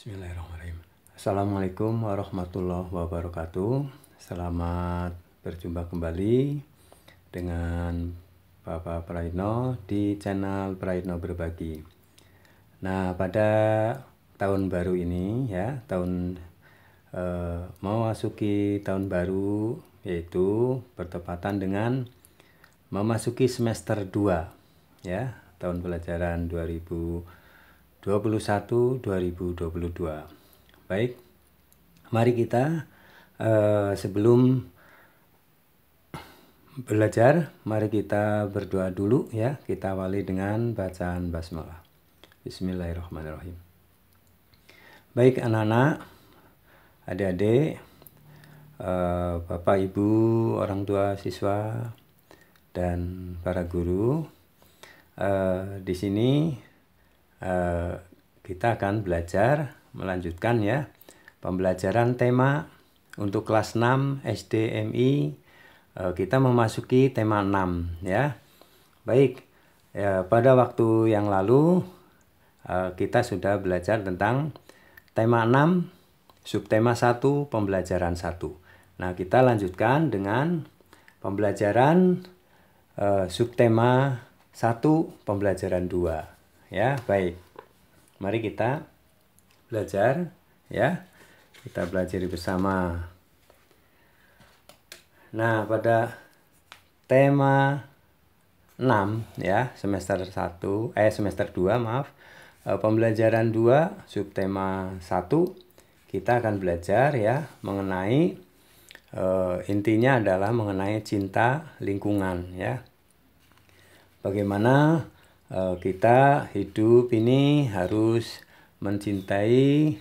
Bismillahirrahmanirrahim. Assalamualaikum warahmatullahi wabarakatuh. Selamat berjumpa kembali dengan Bapak Praitno di channel Praitno Berbagi. Nah, pada tahun baru ini ya, tahun eh, mau masuki tahun baru yaitu bertepatan dengan memasuki semester 2 ya, tahun pelajaran 2000 21 2022. Baik. Mari kita eh, sebelum belajar, mari kita berdoa dulu ya. Kita awali dengan bacaan basmalah. Bismillahirrahmanirrahim. Baik anak-anak, adik-adik, eh, Bapak Ibu, orang tua siswa dan para guru. Eh, di sini Eh, kita akan belajar melanjutkan ya pembelajaran tema untuk kelas 6 SDMI eh, kita memasuki tema 6 ya. Baik, ya, pada waktu yang lalu eh, kita sudah belajar tentang tema 6 subtema 1 pembelajaran 1. Nah, kita lanjutkan dengan pembelajaran subtema 1 pembelajaran 2 ya baik mari kita belajar ya kita belajar bersama nah pada tema 6 ya semester 1 eh semester 2 maaf eh, pembelajaran 2 subtema 1 kita akan belajar ya mengenai Uh, intinya adalah mengenai cinta lingkungan ya. Bagaimana Eh, kita hidup ini harus mencintai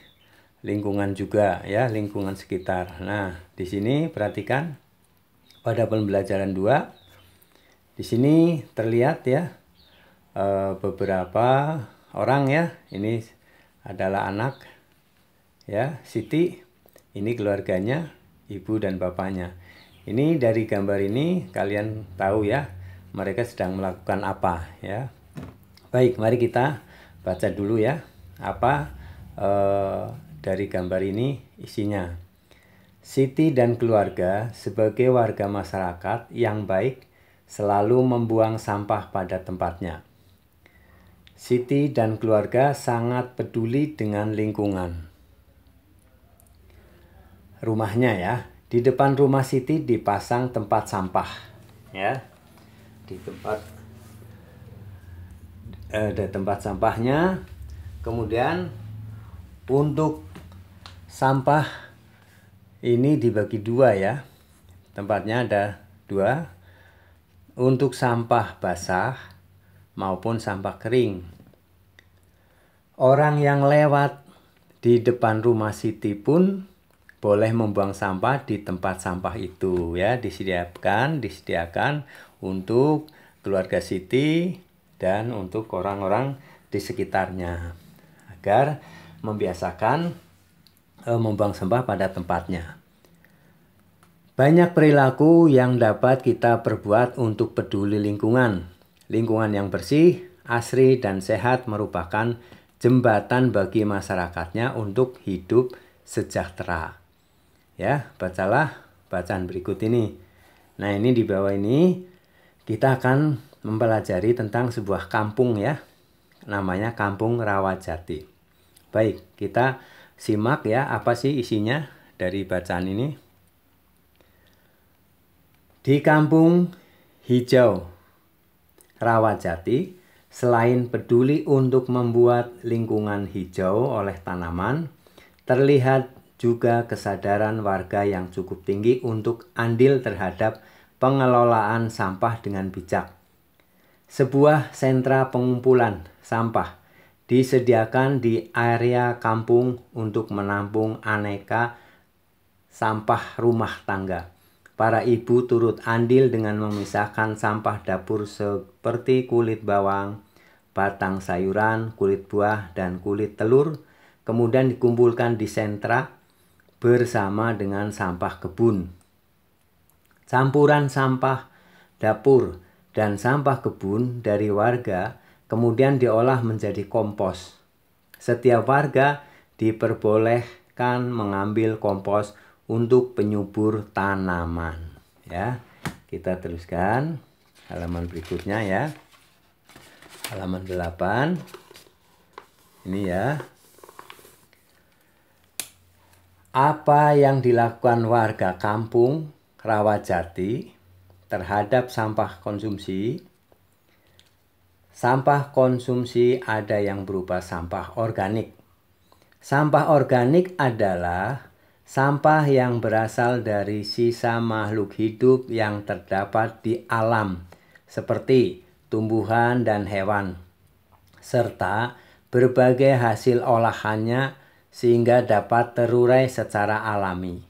lingkungan juga ya, lingkungan sekitar. Nah, di sini perhatikan pada pembelajaran 2 di sini terlihat ya eh, beberapa orang ya, ini adalah anak ya, Siti ini keluarganya, ibu dan bapaknya. Ini dari gambar ini kalian tahu ya, mereka sedang melakukan apa ya Baik, mari kita baca dulu ya apa eh, dari gambar ini isinya. Siti dan keluarga sebagai warga masyarakat yang baik selalu membuang sampah pada tempatnya. Siti dan keluarga sangat peduli dengan lingkungan. Rumahnya ya, di depan rumah Siti dipasang tempat sampah ya. Di tempat ada tempat sampahnya kemudian untuk sampah ini dibagi dua ya tempatnya ada dua untuk sampah basah maupun sampah kering orang yang lewat di depan rumah Siti pun boleh membuang sampah di tempat sampah itu ya disediakan disediakan untuk keluarga Siti dan untuk orang-orang di sekitarnya agar membiasakan e, membuang sampah pada tempatnya. Banyak perilaku yang dapat kita perbuat untuk peduli lingkungan. Lingkungan yang bersih, asri, dan sehat merupakan jembatan bagi masyarakatnya untuk hidup sejahtera. Ya, bacalah bacaan berikut ini. Nah, ini di bawah ini kita akan mempelajari tentang sebuah kampung ya. Namanya Kampung Rawajati. Baik, kita simak ya apa sih isinya dari bacaan ini. Di kampung hijau Rawajati, selain peduli untuk membuat lingkungan hijau oleh tanaman, terlihat juga kesadaran warga yang cukup tinggi untuk andil terhadap pengelolaan sampah dengan bijak. Sebuah sentra pengumpulan sampah disediakan di area kampung untuk menampung aneka sampah rumah tangga. Para ibu turut andil dengan memisahkan sampah dapur seperti kulit bawang, batang sayuran, kulit buah, dan kulit telur, kemudian dikumpulkan di sentra bersama dengan sampah kebun. Campuran sampah dapur dan sampah kebun dari warga kemudian diolah menjadi kompos. Setiap warga diperbolehkan mengambil kompos untuk penyubur tanaman. Ya, kita teruskan halaman berikutnya ya. Halaman 8. Ini ya. Apa yang dilakukan warga kampung Rawajati terhadap sampah konsumsi. Sampah konsumsi ada yang berupa sampah organik. Sampah organik adalah sampah yang berasal dari sisa makhluk hidup yang terdapat di alam, seperti tumbuhan dan hewan, serta berbagai hasil olahannya sehingga dapat terurai secara alami.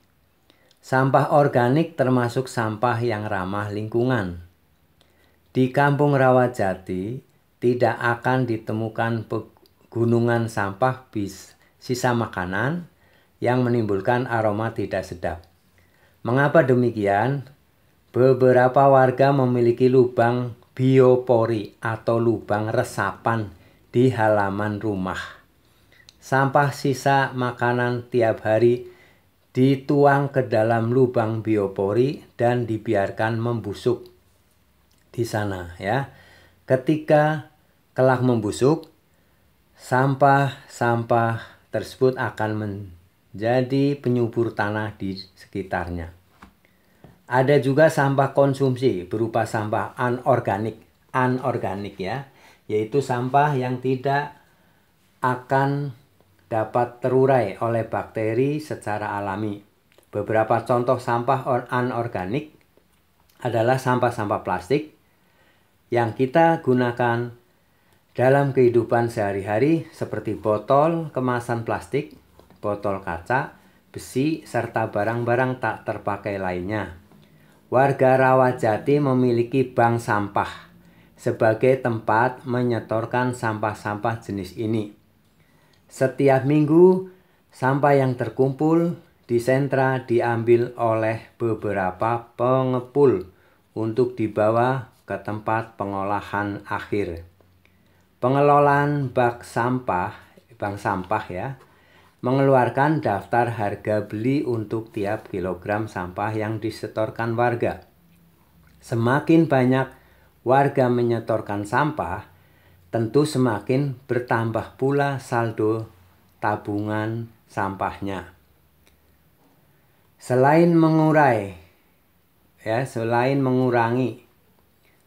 Sampah organik termasuk sampah yang ramah lingkungan. Di Kampung Rawajati tidak akan ditemukan pegunungan sampah bis sisa makanan yang menimbulkan aroma tidak sedap. Mengapa demikian? Beberapa warga memiliki lubang biopori atau lubang resapan di halaman rumah. Sampah sisa makanan tiap hari dituang ke dalam lubang biopori dan dibiarkan membusuk di sana ya. Ketika kelak membusuk, sampah-sampah tersebut akan menjadi penyubur tanah di sekitarnya. Ada juga sampah konsumsi berupa sampah anorganik, anorganik ya, yaitu sampah yang tidak akan dapat terurai oleh bakteri secara alami. Beberapa contoh sampah anorganik adalah sampah-sampah plastik yang kita gunakan dalam kehidupan sehari-hari seperti botol kemasan plastik, botol kaca, besi, serta barang-barang tak terpakai lainnya. Warga Rawajati memiliki bank sampah sebagai tempat menyetorkan sampah-sampah jenis ini. Setiap minggu, sampah yang terkumpul di sentra diambil oleh beberapa pengepul untuk dibawa ke tempat pengolahan akhir. Pengelolaan bak sampah, bank sampah ya, mengeluarkan daftar harga beli untuk tiap kilogram sampah yang disetorkan warga. Semakin banyak warga menyetorkan sampah, tentu semakin bertambah pula saldo tabungan sampahnya. Selain mengurai, ya, selain mengurangi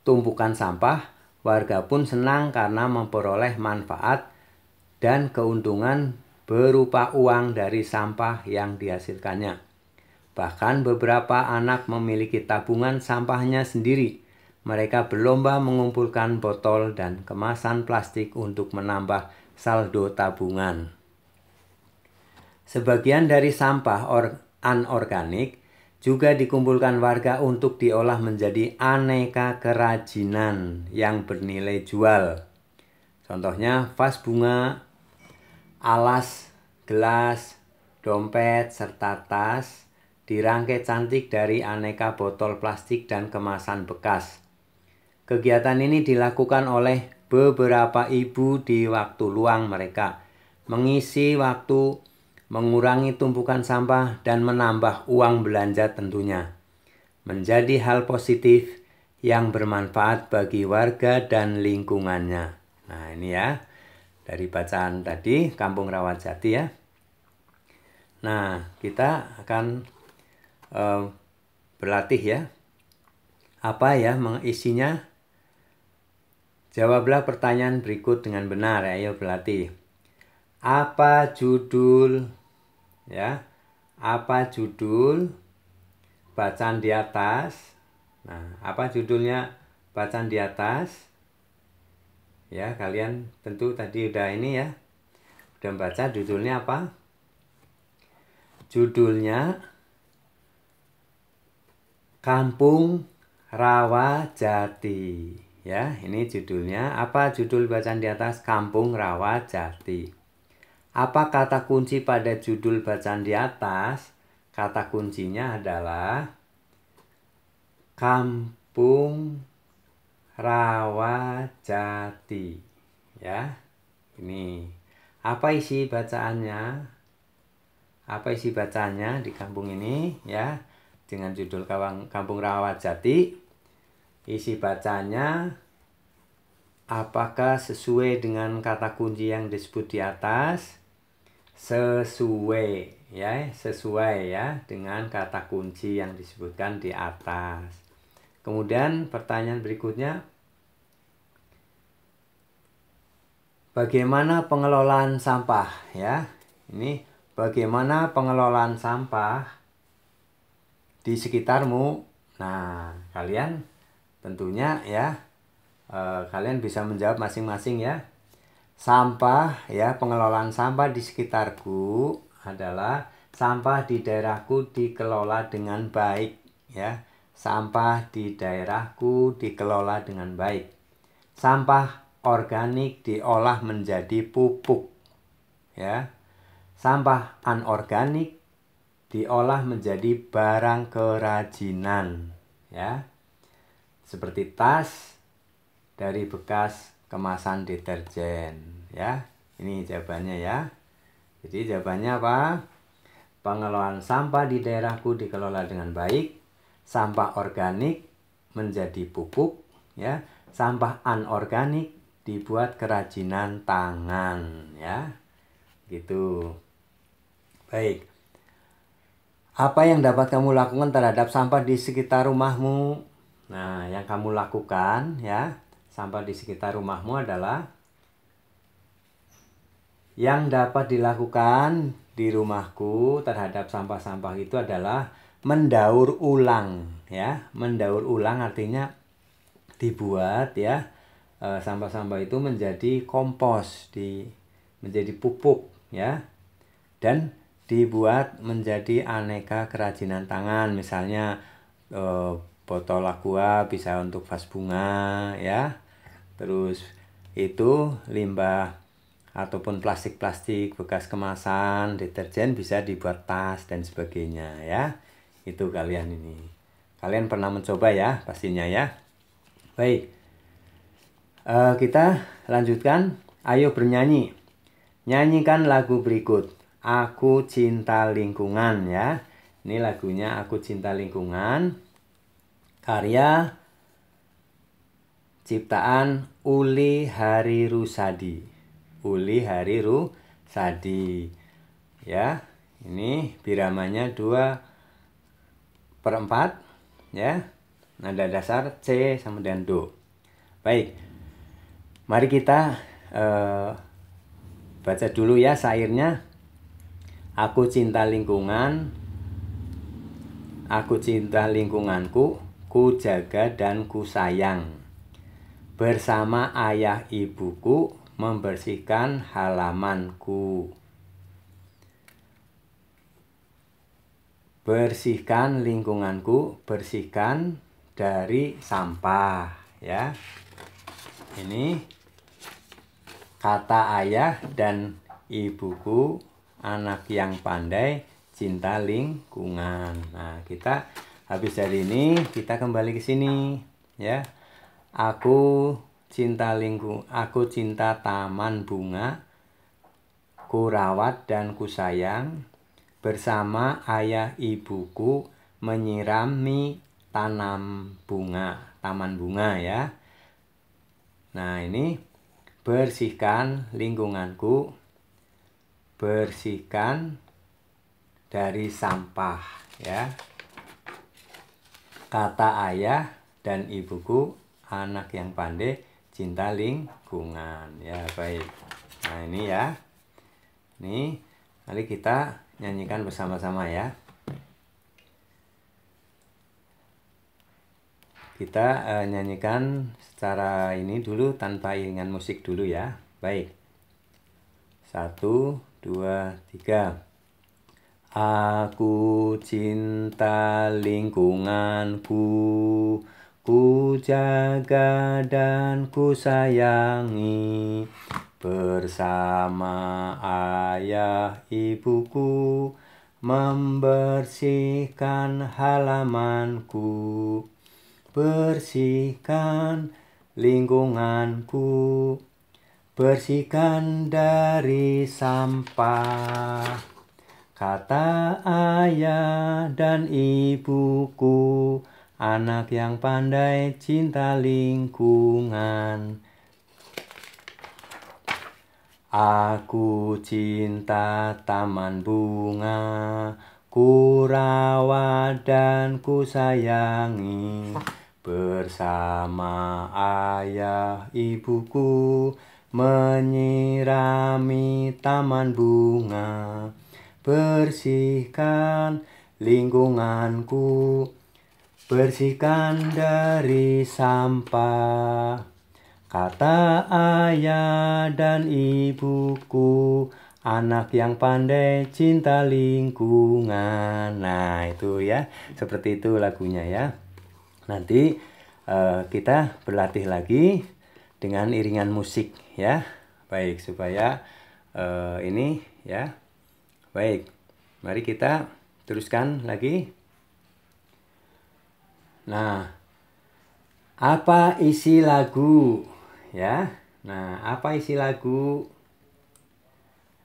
tumpukan sampah, warga pun senang karena memperoleh manfaat dan keuntungan berupa uang dari sampah yang dihasilkannya. Bahkan beberapa anak memiliki tabungan sampahnya sendiri mereka berlomba mengumpulkan botol dan kemasan plastik untuk menambah saldo tabungan. Sebagian dari sampah or anorganik juga dikumpulkan warga untuk diolah menjadi aneka kerajinan yang bernilai jual. Contohnya vas bunga, alas, gelas, dompet, serta tas dirangkai cantik dari aneka botol plastik dan kemasan bekas Kegiatan ini dilakukan oleh beberapa ibu di waktu luang mereka, mengisi waktu, mengurangi tumpukan sampah, dan menambah uang belanja tentunya. Menjadi hal positif yang bermanfaat bagi warga dan lingkungannya. Nah ini ya, dari bacaan tadi Kampung Rawajati ya. Nah kita akan uh, berlatih ya. Apa ya mengisinya. Jawablah pertanyaan berikut dengan benar, ya. ayo berlatih. Apa judul ya? Apa judul bacaan di atas? Nah, apa judulnya bacaan di atas? Ya, kalian tentu tadi udah ini ya. Udah baca judulnya apa? Judulnya Kampung Rawajati. Ya, ini judulnya. Apa judul bacaan di atas? Kampung Rawa Jati. Apa kata kunci pada judul bacaan di atas? Kata kuncinya adalah Kampung Rawa Jati. Ya, ini. Apa isi bacaannya? Apa isi bacaannya di kampung ini? Ya, dengan judul Kampung Rawa Jati Isi bacanya apakah sesuai dengan kata kunci yang disebut di atas? Sesuai ya, sesuai ya dengan kata kunci yang disebutkan di atas. Kemudian pertanyaan berikutnya Bagaimana pengelolaan sampah ya? Ini bagaimana pengelolaan sampah di sekitarmu? Nah, kalian tentunya ya e, kalian bisa menjawab masing-masing ya sampah ya pengelolaan sampah di sekitarku adalah sampah di daerahku dikelola dengan baik ya sampah di daerahku dikelola dengan baik sampah organik diolah menjadi pupuk ya sampah anorganik diolah menjadi barang kerajinan ya seperti tas dari bekas kemasan deterjen ya. Ini jawabannya ya. Jadi jawabannya apa? Pengelolaan sampah di daerahku dikelola dengan baik. Sampah organik menjadi pupuk ya. Sampah anorganik dibuat kerajinan tangan ya. Gitu. Baik. Apa yang dapat kamu lakukan terhadap sampah di sekitar rumahmu? Nah, yang kamu lakukan ya, sampah di sekitar rumahmu adalah yang dapat dilakukan di rumahku terhadap sampah-sampah itu adalah mendaur ulang ya. Mendaur ulang artinya dibuat ya e, sampah-sampah itu menjadi kompos di menjadi pupuk ya dan dibuat menjadi aneka kerajinan tangan misalnya e, botol aqua bisa untuk vas bunga ya terus itu limbah ataupun plastik-plastik bekas kemasan deterjen bisa dibuat tas dan sebagainya ya itu kalian ini kalian pernah mencoba ya pastinya ya baik uh, kita lanjutkan ayo bernyanyi nyanyikan lagu berikut aku cinta lingkungan ya ini lagunya aku cinta lingkungan Karya ciptaan Uli Hari Rusadi. Uli Hari Rusadi. Ya, ini biramanya 2 per 4 ya. Nada dasar C sama dengan Do. Baik. Mari kita eh, baca dulu ya sairnya. Aku cinta lingkungan. Aku cinta lingkunganku ku jaga dan ku sayang. Bersama ayah ibuku membersihkan halamanku. Bersihkan lingkunganku, bersihkan dari sampah ya. Ini kata ayah dan ibuku anak yang pandai cinta lingkungan. Nah, kita habis dari ini kita kembali ke sini ya aku cinta lingkung aku cinta taman bunga ku rawat dan ku sayang bersama ayah ibuku menyirami tanam bunga taman bunga ya nah ini bersihkan lingkunganku bersihkan dari sampah ya Kata ayah dan ibuku, anak yang pandai cinta lingkungan. Ya, baik. Nah, ini ya. Ini kali kita nyanyikan bersama-sama ya. Kita uh, nyanyikan secara ini dulu tanpa iringan musik dulu ya. Baik. Satu, dua, tiga. Aku cinta lingkunganku, ku jaga dan ku sayangi. Bersama ayah ibuku membersihkan halamanku, bersihkan lingkunganku, bersihkan dari sampah. Kata ayah dan ibuku, anak yang pandai cinta lingkungan. Aku cinta taman bunga, ku rawat dan ku sayangi bersama ayah ibuku menyirami taman bunga. Bersihkan lingkunganku, bersihkan dari sampah. Kata ayah dan ibuku, anak yang pandai cinta lingkungan. Nah, itu ya, seperti itu lagunya ya. Nanti uh, kita berlatih lagi dengan iringan musik ya. Baik, supaya uh, ini ya Baik, mari kita teruskan lagi. Nah, apa isi lagu? Ya, nah, apa isi lagu?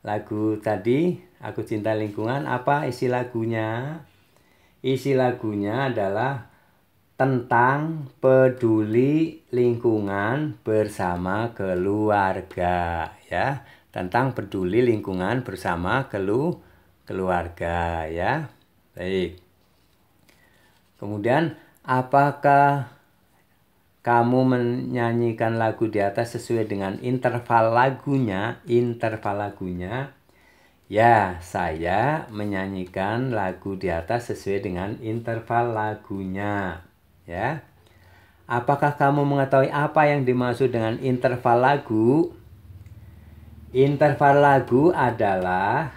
Lagu tadi, Aku Cinta Lingkungan, apa isi lagunya? Isi lagunya adalah tentang peduli lingkungan bersama keluarga ya tentang peduli lingkungan bersama kelu keluarga ya. Baik. Kemudian apakah kamu menyanyikan lagu di atas sesuai dengan interval lagunya, interval lagunya. Ya, saya menyanyikan lagu di atas sesuai dengan interval lagunya, ya. Apakah kamu mengetahui apa yang dimaksud dengan interval lagu? Interval lagu adalah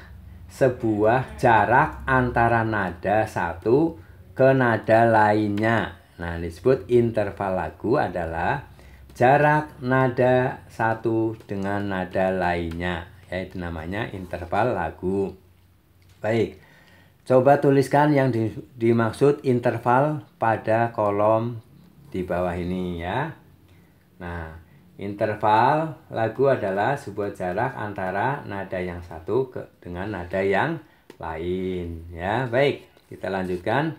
sebuah jarak antara nada satu ke nada lainnya. Nah, disebut interval lagu adalah jarak nada satu dengan nada lainnya, yaitu namanya interval lagu. Baik. Coba tuliskan yang di, dimaksud interval pada kolom di bawah ini ya. Nah, Interval lagu adalah sebuah jarak antara nada yang satu ke, dengan nada yang lain. Ya, baik. Kita lanjutkan.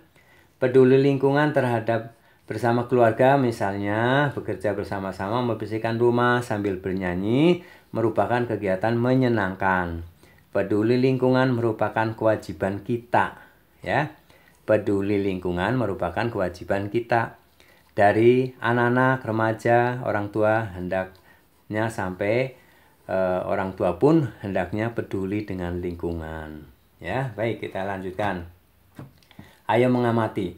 Peduli lingkungan terhadap bersama keluarga misalnya bekerja bersama-sama membersihkan rumah sambil bernyanyi merupakan kegiatan menyenangkan. Peduli lingkungan merupakan kewajiban kita, ya. Peduli lingkungan merupakan kewajiban kita dari anak-anak, remaja, orang tua hendaknya sampai e, orang tua pun hendaknya peduli dengan lingkungan. Ya, baik kita lanjutkan. Ayo mengamati.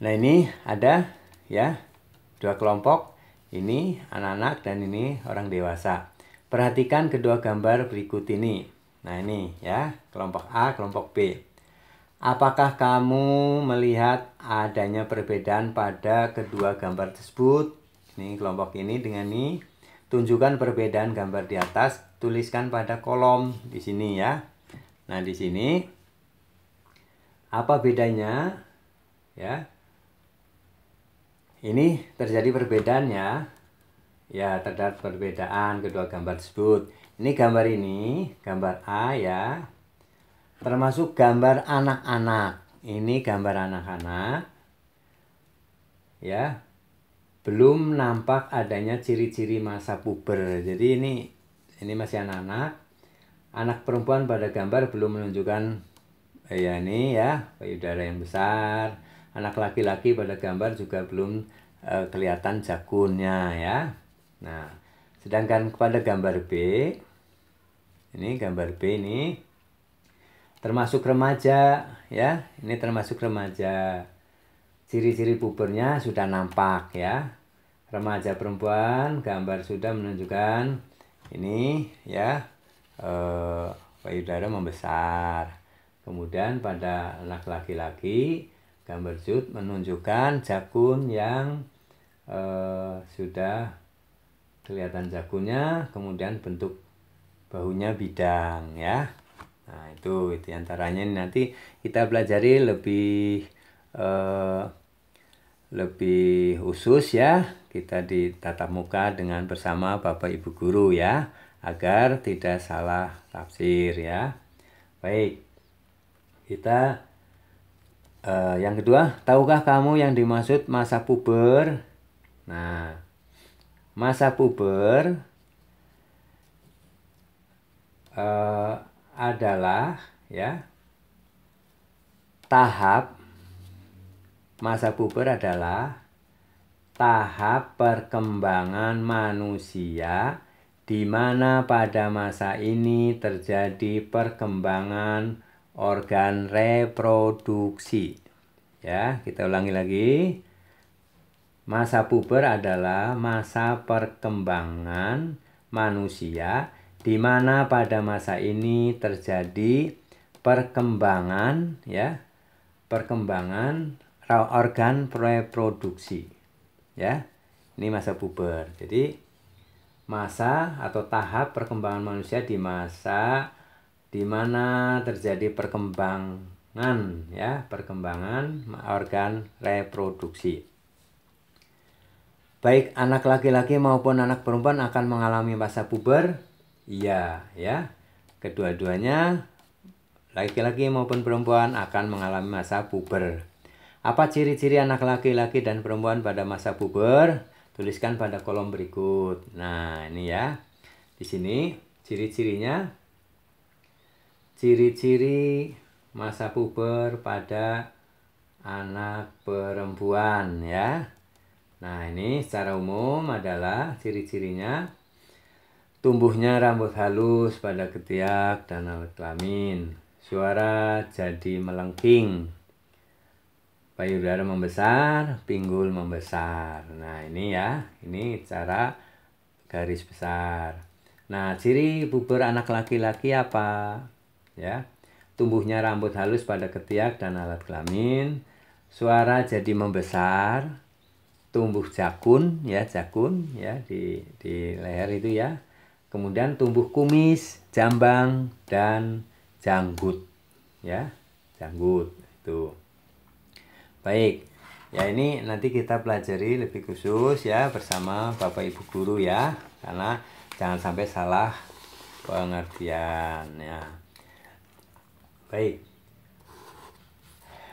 Nah, ini ada ya dua kelompok. Ini anak-anak dan ini orang dewasa. Perhatikan kedua gambar berikut ini. Nah, ini ya, kelompok A, kelompok B. Apakah kamu melihat adanya perbedaan pada kedua gambar tersebut? Ini kelompok ini dengan ini. Tunjukkan perbedaan gambar di atas, tuliskan pada kolom di sini ya. Nah, di sini apa bedanya? Ya. Ini terjadi perbedaan ya. Ya, terdapat perbedaan kedua gambar tersebut. Ini gambar ini, gambar A ya, termasuk gambar anak-anak. Ini gambar anak-anak. Ya. Belum nampak adanya ciri-ciri masa puber. Jadi ini ini masih anak-anak. Anak perempuan pada gambar belum menunjukkan eh, ya ini ya, payudara yang besar. Anak laki-laki pada gambar juga belum eh, kelihatan jakunnya ya. Nah, sedangkan pada gambar B ini gambar B ini termasuk remaja ya ini termasuk remaja ciri-ciri pubernya sudah nampak ya remaja perempuan gambar sudah menunjukkan ini ya eh, payudara membesar kemudian pada anak laki-laki gambar jut menunjukkan jakun yang eh, sudah kelihatan jakunnya kemudian bentuk bahunya bidang ya Nah, itu itu antaranya nanti kita pelajari lebih uh, lebih khusus ya. Kita di tatap muka dengan bersama Bapak Ibu guru ya, agar tidak salah tafsir ya. Baik. Kita uh, yang kedua, tahukah kamu yang dimaksud masa puber? Nah, masa puber uh, adalah ya tahap masa puber adalah tahap perkembangan manusia di mana pada masa ini terjadi perkembangan organ reproduksi. Ya, kita ulangi lagi. Masa puber adalah masa perkembangan manusia di mana pada masa ini terjadi perkembangan ya perkembangan organ reproduksi ya ini masa puber jadi masa atau tahap perkembangan manusia di masa di mana terjadi perkembangan ya perkembangan organ reproduksi baik anak laki-laki maupun anak perempuan akan mengalami masa puber iya ya. Kedua-duanya laki-laki maupun perempuan akan mengalami masa puber. Apa ciri-ciri anak laki-laki dan perempuan pada masa puber? Tuliskan pada kolom berikut. Nah, ini ya. Di sini ciri-cirinya ciri-ciri masa puber pada anak perempuan ya. Nah, ini secara umum adalah ciri-cirinya Tumbuhnya rambut halus pada ketiak dan alat kelamin. Suara jadi melengking. Payudara membesar, pinggul membesar. Nah, ini ya, ini cara garis besar. Nah, ciri bubur anak laki-laki apa? Ya. Tumbuhnya rambut halus pada ketiak dan alat kelamin. Suara jadi membesar. Tumbuh jakun ya, jakun ya di di leher itu ya kemudian tumbuh kumis, jambang dan janggut ya, janggut itu. Baik. Ya ini nanti kita pelajari lebih khusus ya bersama Bapak Ibu guru ya. Karena jangan sampai salah pengertian ya. Baik.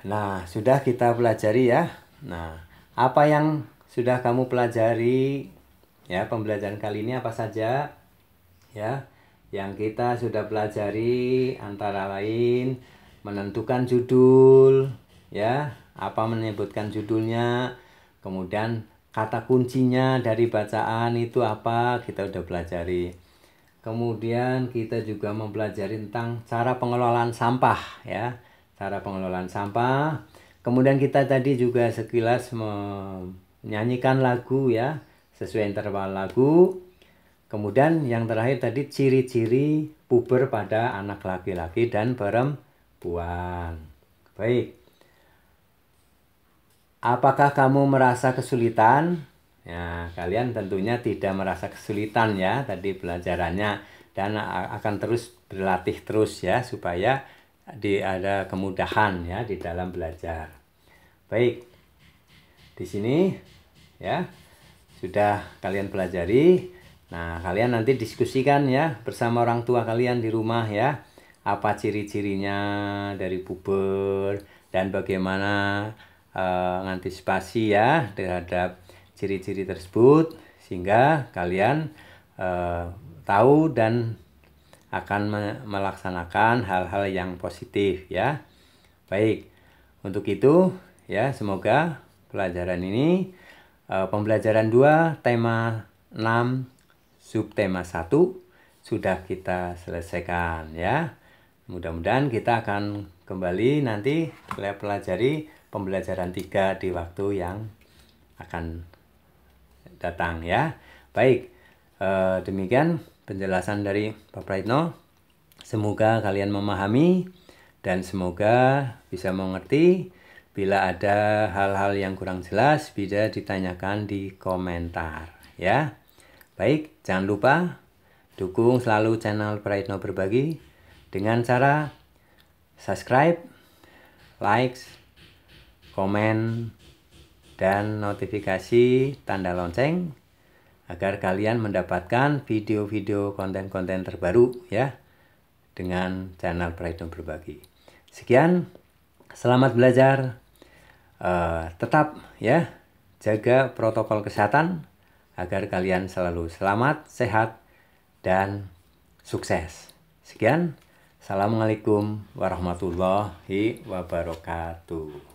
Nah, sudah kita pelajari ya. Nah, apa yang sudah kamu pelajari ya pembelajaran kali ini apa saja? ya yang kita sudah pelajari antara lain menentukan judul ya apa menyebutkan judulnya kemudian kata kuncinya dari bacaan itu apa kita sudah pelajari kemudian kita juga mempelajari tentang cara pengelolaan sampah ya cara pengelolaan sampah kemudian kita tadi juga sekilas menyanyikan lagu ya sesuai interval lagu Kemudian yang terakhir tadi ciri-ciri puber pada anak laki-laki dan perempuan. Baik. Apakah kamu merasa kesulitan? Ya, kalian tentunya tidak merasa kesulitan ya tadi pelajarannya dan akan terus berlatih terus ya supaya di ada kemudahan ya di dalam belajar. Baik. Di sini ya sudah kalian pelajari Nah, kalian nanti diskusikan ya bersama orang tua kalian di rumah ya. Apa ciri-cirinya dari puber dan bagaimana uh, ya terhadap ciri-ciri tersebut sehingga kalian uh, tahu dan akan melaksanakan hal-hal yang positif ya. Baik. Untuk itu ya semoga pelajaran ini uh, pembelajaran 2 tema 6 subtema 1 sudah kita selesaikan ya. Mudah-mudahan kita akan kembali nanti pelajari pembelajaran 3 di waktu yang akan datang ya. Baik, eh, demikian penjelasan dari Pak Praitno. Semoga kalian memahami dan semoga bisa mengerti. Bila ada hal-hal yang kurang jelas, bisa ditanyakan di komentar ya. Baik, jangan lupa dukung selalu channel Praitno Berbagi dengan cara subscribe, likes, komen, dan notifikasi tanda lonceng agar kalian mendapatkan video-video konten-konten terbaru ya dengan channel Praitno Berbagi. Sekian, selamat belajar, uh, tetap ya jaga protokol kesehatan agar kalian selalu selamat, sehat, dan sukses. Sekian, Assalamualaikum warahmatullahi wabarakatuh.